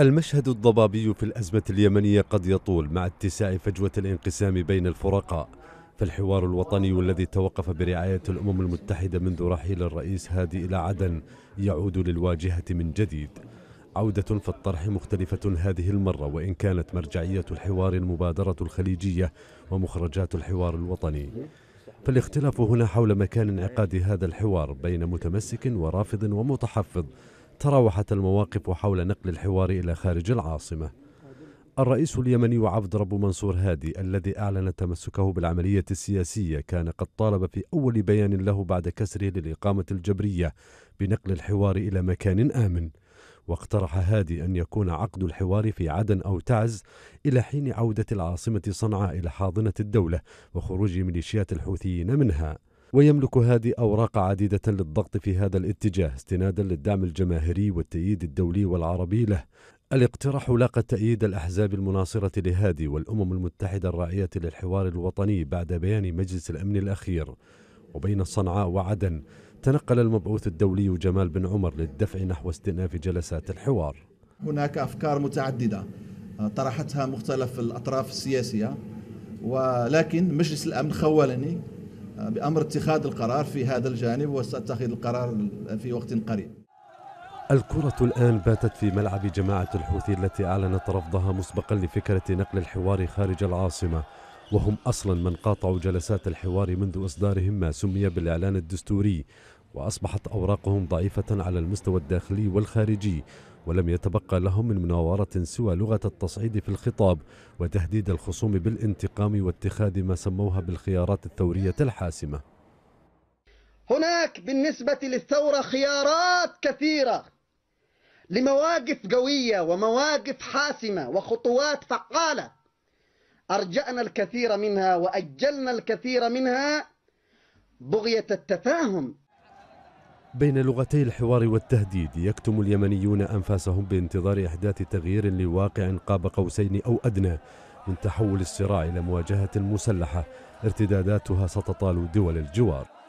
المشهد الضبابي في الأزمة اليمنية قد يطول مع اتساع فجوة الانقسام بين الفرقاء فالحوار الوطني الذي توقف برعاية الأمم المتحدة منذ رحيل الرئيس هادي إلى عدن يعود للواجهة من جديد عودة في الطرح مختلفة هذه المرة وإن كانت مرجعية الحوار المبادرة الخليجية ومخرجات الحوار الوطني فالاختلاف هنا حول مكان انعقاد هذا الحوار بين متمسك ورافض ومتحفظ تراوحت المواقف حول نقل الحوار إلى خارج العاصمة الرئيس اليمني عبد رب منصور هادي الذي أعلن تمسكه بالعملية السياسية كان قد طالب في أول بيان له بعد كسره للإقامة الجبرية بنقل الحوار إلى مكان آمن واقترح هادي أن يكون عقد الحوار في عدن أو تعز إلى حين عودة العاصمة صنعاء إلى حاضنة الدولة وخروج ميليشيات الحوثيين منها ويملك هادي أوراق عديدة للضغط في هذا الاتجاه استنادا للدعم الجماهيري والتأييد الدولي والعربي له الاقتراح لاقى تأييد الأحزاب المناصرة لهادي والأمم المتحدة الراعية للحوار الوطني بعد بيان مجلس الأمن الأخير وبين صنعاء وعدن تنقل المبعوث الدولي جمال بن عمر للدفع نحو استئناف جلسات الحوار هناك أفكار متعددة آه، طرحتها مختلف الأطراف السياسية ولكن مجلس الأمن خولني بأمر اتخاذ القرار في هذا الجانب وسأتخذ القرار في وقت قريب الكرة الآن باتت في ملعب جماعة الحوثي التي أعلنت رفضها مسبقا لفكرة نقل الحوار خارج العاصمة وهم أصلا من قاطعوا جلسات الحوار منذ إصدارهم ما سمي بالإعلان الدستوري وأصبحت أوراقهم ضعيفة على المستوى الداخلي والخارجي ولم يتبقى لهم من مناورة سوى لغة التصعيد في الخطاب وتهديد الخصوم بالانتقام واتخاذ ما سموها بالخيارات الثورية الحاسمة هناك بالنسبة للثورة خيارات كثيرة لمواقف قوية ومواقف حاسمة وخطوات فعالة أرجأنا الكثير منها وأجلنا الكثير منها بغية التفاهم بين لغتي الحوار والتهديد يكتم اليمنيون أنفاسهم بانتظار إحداث تغيير لواقع قاب قوسين أو أدنى من تحول الصراع إلى مواجهة مسلحة ارتداداتها ستطال دول الجوار